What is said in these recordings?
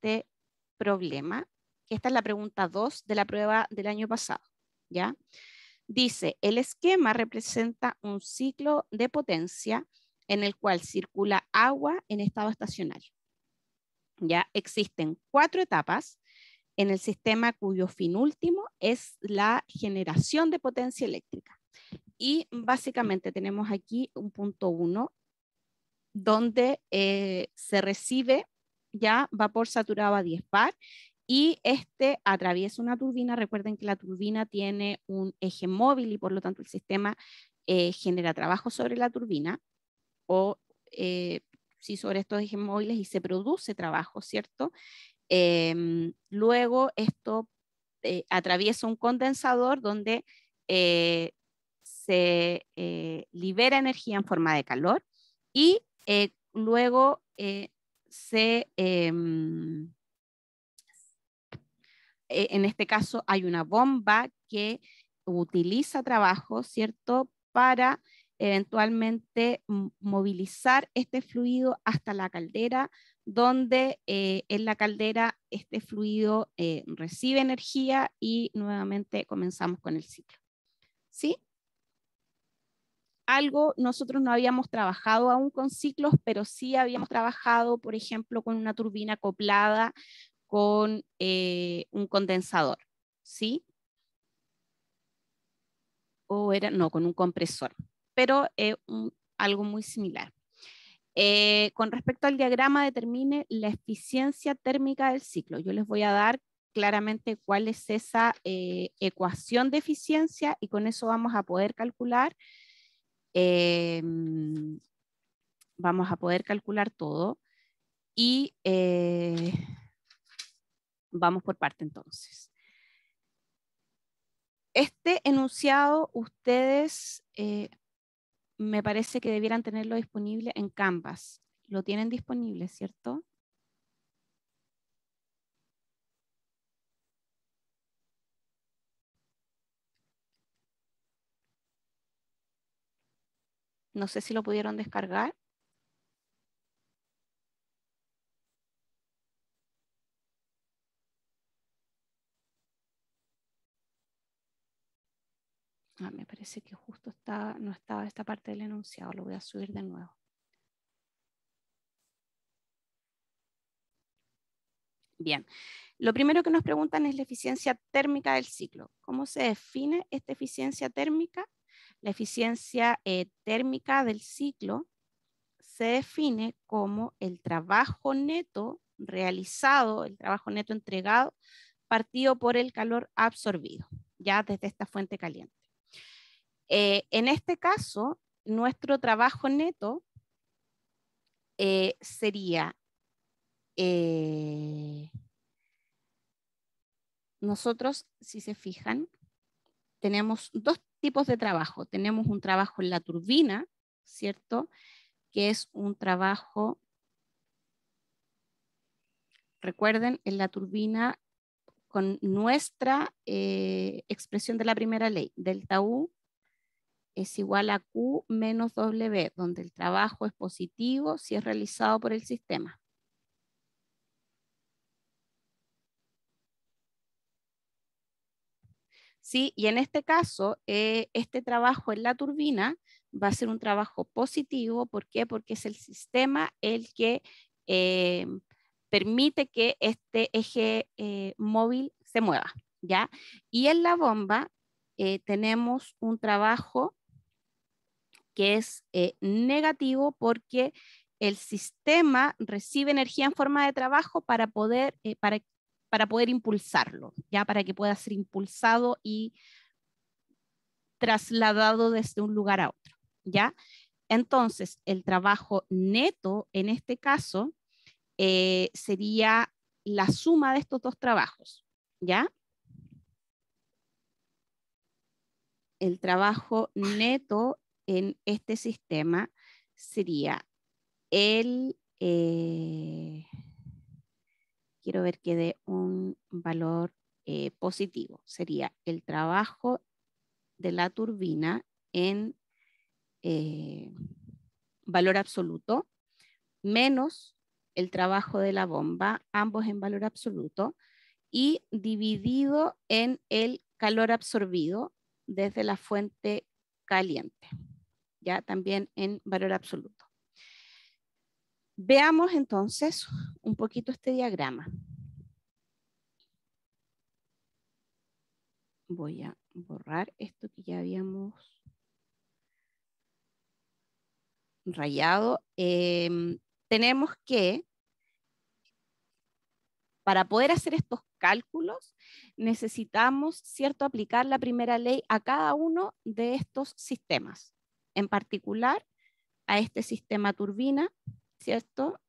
este problema. Esta es la pregunta 2 de la prueba del año pasado. ¿ya? Dice, el esquema representa un ciclo de potencia en el cual circula agua en estado estacionario. Ya existen cuatro etapas en el sistema cuyo fin último es la generación de potencia eléctrica. Y básicamente tenemos aquí un punto 1 donde eh, se recibe ya vapor saturado a 10 bar y este atraviesa una turbina. Recuerden que la turbina tiene un eje móvil y por lo tanto el sistema eh, genera trabajo sobre la turbina o eh, sí, sobre estos ejes móviles y se produce trabajo, ¿cierto? Em, luego esto eh, atraviesa un condensador donde eh, se libera energía en forma de calor y luego Em, e, en este caso hay una bomba que utiliza trabajo, ¿cierto? Para eventualmente movilizar este fluido hasta la caldera, donde eh, en la caldera este fluido eh, recibe energía y nuevamente comenzamos con el ciclo. ¿Sí? algo nosotros no habíamos trabajado aún con ciclos, pero sí habíamos trabajado, por ejemplo, con una turbina acoplada con eh, un condensador, ¿sí? O era, no, con un compresor, pero eh, algo muy similar. Eh, con respecto al diagrama, determine la eficiencia térmica del ciclo. Yo les voy a dar claramente cuál es esa ecuación de eficiencia y con eso vamos a poder calcular Em, vamos a poder calcular todo y eh, vamos por parte entonces. Este enunciado ustedes eh, me parece que debieran tenerlo disponible en Canvas. Lo tienen disponible, ¿cierto? No sé si lo pudieron descargar. Ah, me parece que justo no estaba esta parte del enunciado. Lo voy a subir de nuevo. Bien, lo primero que nos preguntan es la eficiencia térmica del ciclo. ¿Cómo se define esta eficiencia térmica? La eficiencia eh, térmica del ciclo se define como el trabajo neto realizado, el trabajo neto entregado, partido por el calor absorbido, ya desde esta fuente caliente. Eh, en este caso, nuestro trabajo neto eh, sería, nosotros, si se fijan, tenemos dos tipos de trabajo. Tenemos un trabajo en la turbina, ¿cierto? Que es un trabajo, recuerden, en la turbina con nuestra eh, expresión de la primera ley, delta U es igual a Q menos W, donde el trabajo es positivo si es realizado por el sistema. ¿sí? Y en este caso, eh, este trabajo en la turbina va a ser un trabajo positivo. ¿Por qué? Porque es el sistema el que eh, permite que este eje eh, móvil se mueva, ¿ya? Y en la bomba tenemos un trabajo que es negativo porque el sistema recibe energía en forma de trabajo para poder, para para poder impulsarlo, ya para que pueda ser impulsado y trasladado desde un lugar a otro, ¿ya? Entonces, el trabajo neto en este caso eh, sería la suma de estos dos trabajos, ¿ya? El trabajo neto en este sistema sería el... Eh, quiero ver que dé un valor eh, positivo. Sería el trabajo de la turbina en eh, valor absoluto menos el trabajo de la bomba, ambos en valor absoluto, y dividido en el calor absorbido desde la fuente caliente, ya también en valor absoluto. Veamos entonces un poquito este diagrama. Voy a borrar esto que ya habíamos rayado. Em, tenemos que, para poder hacer estos cálculos, necesitamos, ¿cierto?, aplicar la primera ley a cada uno de estos sistemas. En particular, a este sistema turbina, ¿cierto?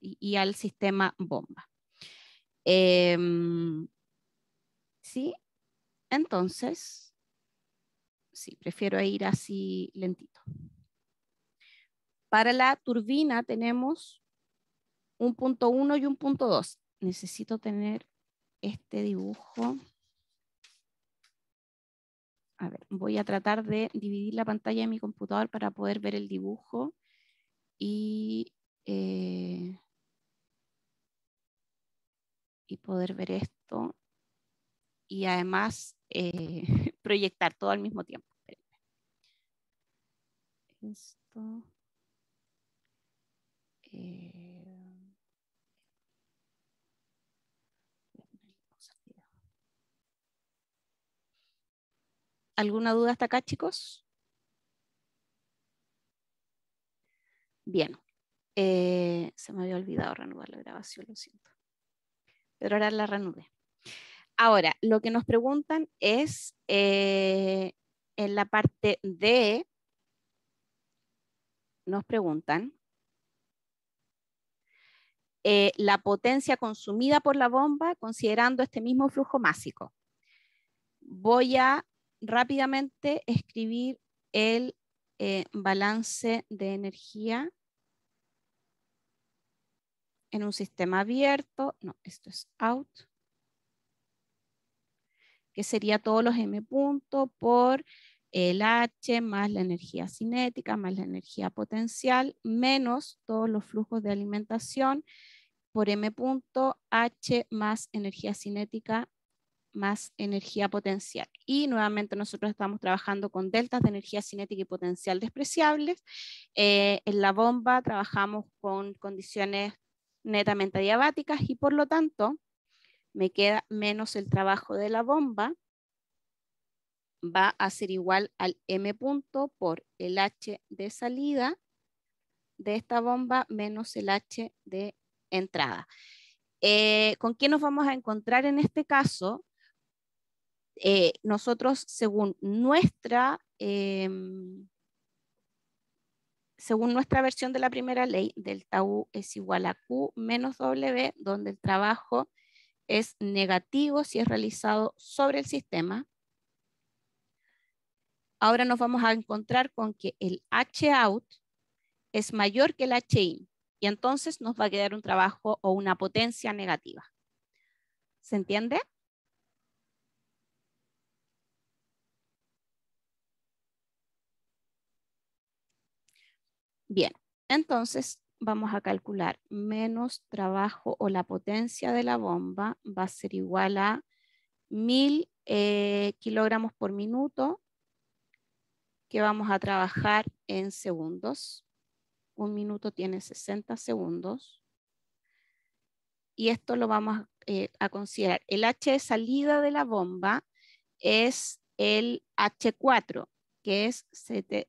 y, al sistema bomba. Em, ¿Sí? Entonces, sí, prefiero ir así lentito. Para la turbina tenemos un punto 1 y un punto 2. Necesito tener este dibujo. A ver, voy a tratar de dividir la pantalla de mi computador para poder ver el dibujo. Eh, y, poder ver esto y además eh, proyectar todo al mismo tiempo. Eh, ¿Alguna duda hasta acá, chicos? Bien, eh, se me había olvidado reanudar la grabación, lo siento. Pero ahora la reanudé. Ahora, lo que nos preguntan es eh, en la parte D, nos preguntan eh, la potencia consumida por la bomba considerando este mismo flujo másico. Voy a rápidamente escribir el balance de energía en un sistema abierto, no, esto es out, que sería todos los m puntos por el H más la energía cinética más la energía potencial menos todos los flujos de alimentación por M punto H más energía cinética más energía potencial. Y nuevamente nosotros estamos trabajando con deltas de energía cinética y potencial despreciables. Eh, en la bomba trabajamos con condiciones netamente adiabáticas y por lo tanto me queda menos el trabajo de la bomba, va a ser igual al M punto por el H de salida de esta bomba menos el H de entrada. Eh, ¿Con qué nos vamos a encontrar en este caso? Eh, nosotros, según nuestra em, según nuestra versión de la primera ley, delta U es igual a Q menos W, donde el trabajo es negativo si es realizado sobre el sistema. Ahora nos vamos a encontrar con que el H out es mayor que el H in y entonces nos va a quedar un trabajo o una potencia negativa. ¿Se entiende? Bien, entonces vamos a calcular menos trabajo o la potencia de la bomba va a ser igual a 1000 eh, kilogramos por minuto que vamos a trabajar en segundos. Un minuto tiene 60 segundos. Y esto lo vamos eh, a considerar. El H de salida de la bomba es el H4, que es 7,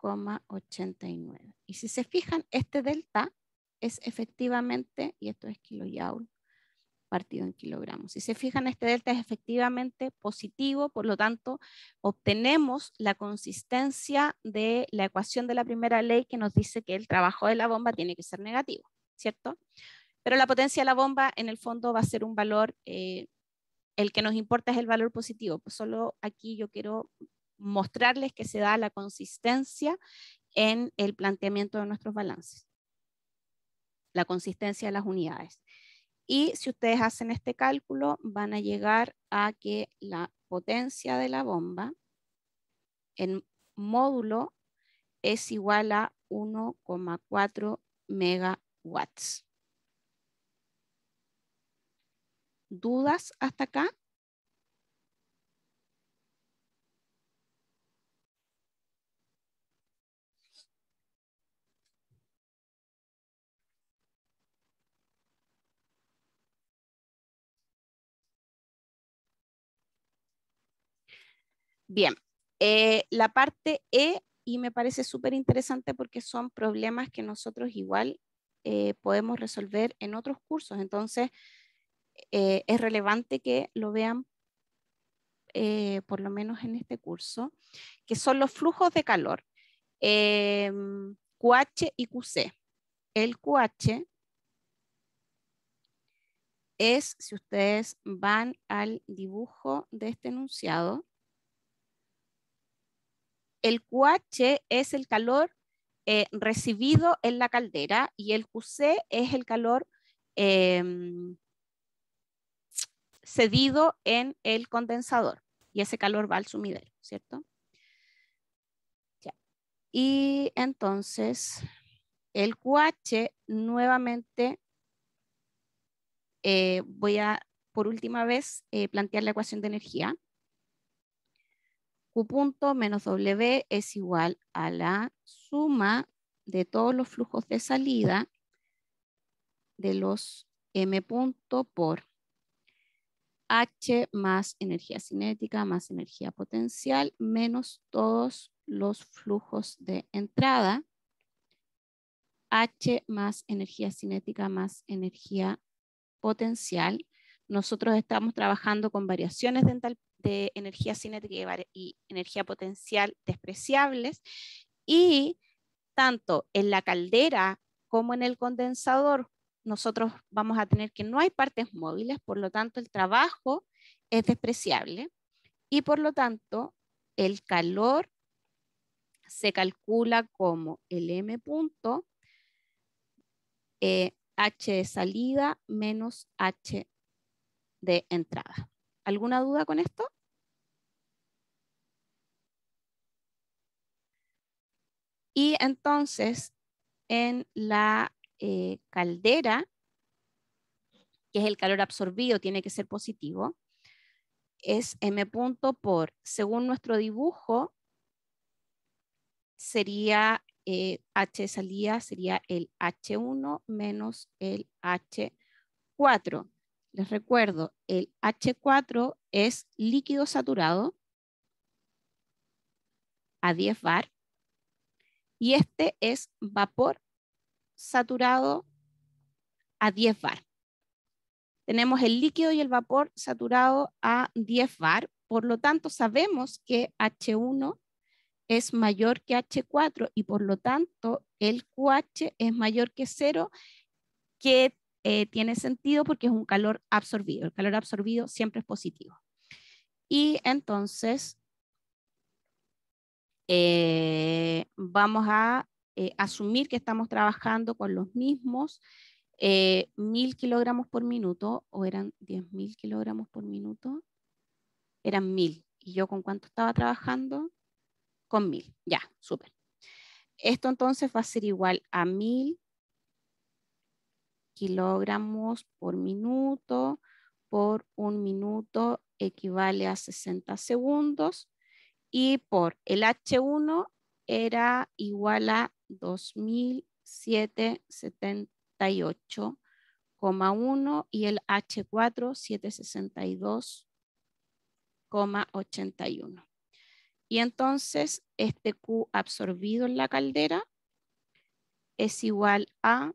0,89. Y si se fijan, este delta es efectivamente, y esto es kilojoule partido en kilogramos. Si se fijan, este delta es efectivamente positivo, por lo tanto, obtenemos la consistencia de la ecuación de la primera ley que nos dice que el trabajo de la bomba tiene que ser negativo, ¿cierto? Pero la potencia de la bomba, en el fondo, va a ser un valor, eh, el que nos importa es el valor positivo. Pues solo aquí yo quiero mostrarles que se da la consistencia en el planteamiento de nuestros balances, la consistencia de las unidades. Y si ustedes hacen este cálculo, van a llegar a que la potencia de la bomba en módulo es igual a 1,4 megawatts. ¿Dudas hasta acá? Bien, eh, la parte E, y me parece súper interesante porque son problemas que nosotros igual eh, podemos resolver en otros cursos. Entonces, eh, es relevante que lo vean por lo menos en este curso, que son los flujos de calor, em, QH y QC. El QH es, si ustedes van al dibujo de este enunciado, el QH es el calor eh, recibido en la caldera y el QC es el calor em, cedido en el condensador. Y ese calor va al sumidero, ¿cierto? Y entonces, el QH nuevamente, eh, voy a por última vez eh, plantear la ecuación de energía. Q punto menos W es igual a la suma de todos los flujos de salida de los M punto por H más energía cinética más energía potencial menos todos los flujos de entrada H más energía cinética más energía potencial. Nosotros estamos trabajando con variaciones de, de energía cinética y energía potencial despreciables y tanto en la caldera como en el condensador nosotros vamos a tener que no hay partes móviles, por lo tanto el trabajo es despreciable y por lo tanto el calor se calcula como el M punto eh, H de salida menos H de entrada. ¿Alguna duda con esto? Y entonces, en la eh, caldera, que es el calor absorbido, tiene que ser positivo, es M punto por, según nuestro dibujo, sería eh, H salida, sería el H1 menos el H4. Les recuerdo, el H4 es líquido saturado a 10 bar y este es vapor saturado a 10 bar. Tenemos el líquido y el vapor saturado a 10 bar, por lo tanto sabemos que H1 es mayor que H4 y por lo tanto el QH es mayor que 0, que eh, tiene sentido porque es un calor absorbido. El calor absorbido siempre es positivo. Y entonces eh, vamos a eh, asumir que estamos trabajando con los mismos mil kilogramos por minuto, o eran 10.000 kilogramos por minuto, eran mil. ¿Y yo con cuánto estaba trabajando? Con mil, ya, súper. Esto entonces va a ser igual a mil kilogramos por minuto por un minuto equivale a 60 segundos y por el H1 era igual a 2.778,1 y el H4 762,81. Y entonces este Q absorbido en la caldera es igual a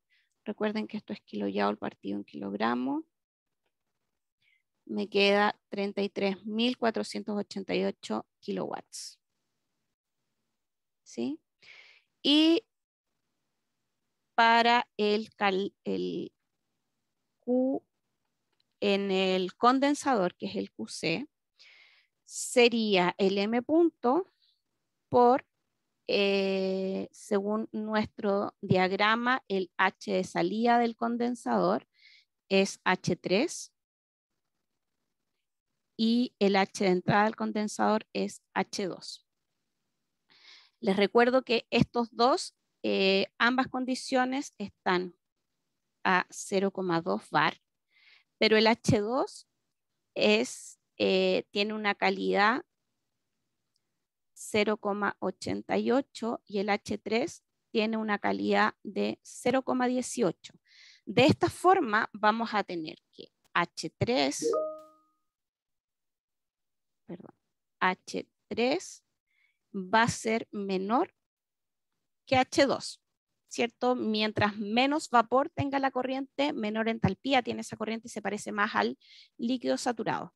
Recuerden que esto es kilojoule partido en kilogramo. Me queda 33.488 kilowatts. ¿Sí? Y para el, el Q en el condensador, que es el QC, sería el M punto por eh, según nuestro diagrama, el H de salida del condensador es H3 y el H de entrada del condensador es H2. Les recuerdo que estos dos, eh, ambas condiciones están a 0,2 bar, pero el H2 eh, tiene una calidad 0,88 y el H3 tiene una calidad de 0,18. De esta forma vamos a tener que H3, H3 va a ser menor que H2, ¿cierto? Mientras menos vapor tenga la corriente, menor entalpía tiene esa corriente y se parece más al líquido saturado.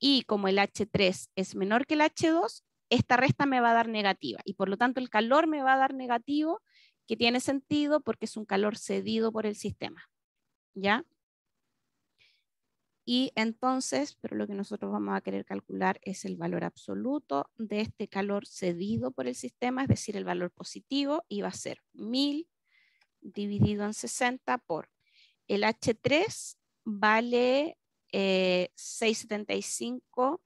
Y como el H3 es menor que el H2, esta resta me va a dar negativa y por lo tanto el calor me va a dar negativo, que tiene sentido porque es un calor cedido por el sistema. ¿Ya? Y entonces, pero lo que nosotros vamos a querer calcular es el valor absoluto de este calor cedido por el sistema, es decir, el valor positivo, y va a ser 1000 dividido en 60 por el H3 vale 675 eh,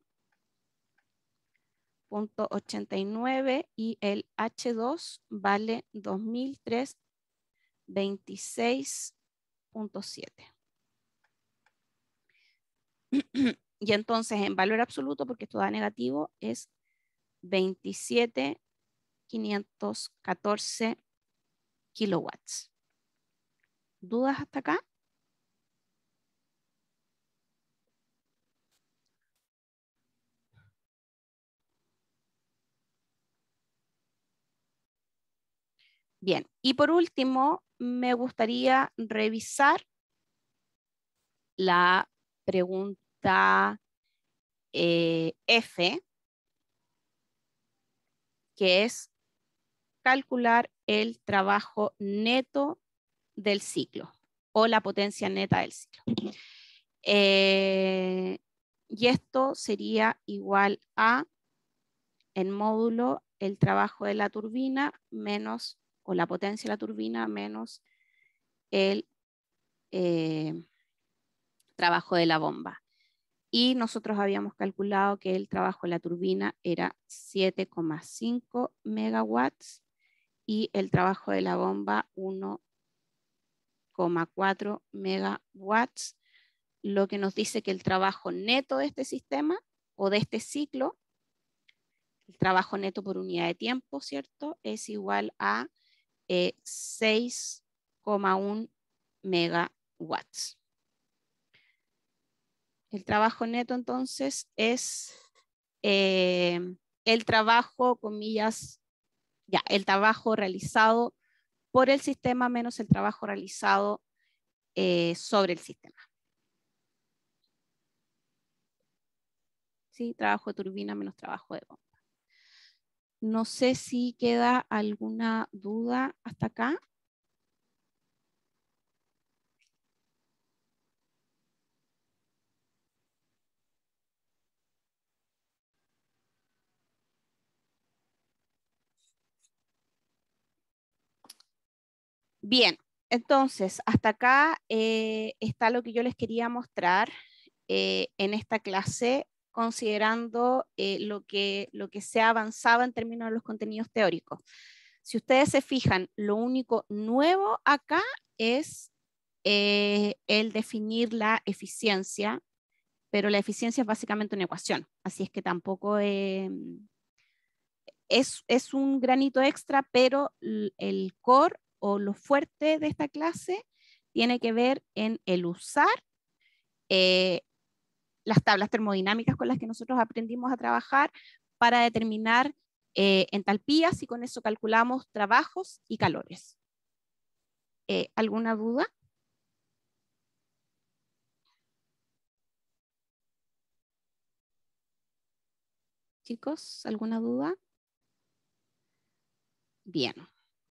.89 y el H2 vale 26.7 Y entonces en valor absoluto, porque esto da negativo, es 27.514 kilowatts. ¿Dudas hasta acá? Bien, y por último, me gustaría revisar la pregunta eh, F, que es calcular el trabajo neto del ciclo o la potencia neta del ciclo. Eh, y esto sería igual a, en módulo, el trabajo de la turbina menos o la potencia de la turbina menos el eh, trabajo de la bomba. Y nosotros habíamos calculado que el trabajo de la turbina era 7,5 megawatts y el trabajo de la bomba 1,4 megawatts, lo que nos dice que el trabajo neto de este sistema o de este ciclo el trabajo neto por unidad de tiempo, ¿cierto? Es igual a 6,1 eh, megawatts. El trabajo neto entonces es eh, el trabajo, comillas, ya, el trabajo realizado por el sistema menos el trabajo realizado eh, sobre el sistema. Sí, trabajo de turbina menos trabajo de bomba. No sé si queda alguna duda hasta acá. Bien, entonces, hasta acá eh, está lo que yo les quería mostrar eh, en esta clase considerando eh, lo, que, lo que se avanzaba en términos de los contenidos teóricos. Si ustedes se fijan, lo único nuevo acá es eh, el definir la eficiencia, pero la eficiencia es básicamente una ecuación, así es que tampoco eh, es, un granito extra, pero el core o lo fuerte de esta clase tiene que ver en el usar las tablas termodinámicas con las que nosotros aprendimos a trabajar para determinar eh, entalpías y con eso calculamos trabajos y calores. Eh, ¿Alguna duda? Chicos, ¿alguna duda? Bien.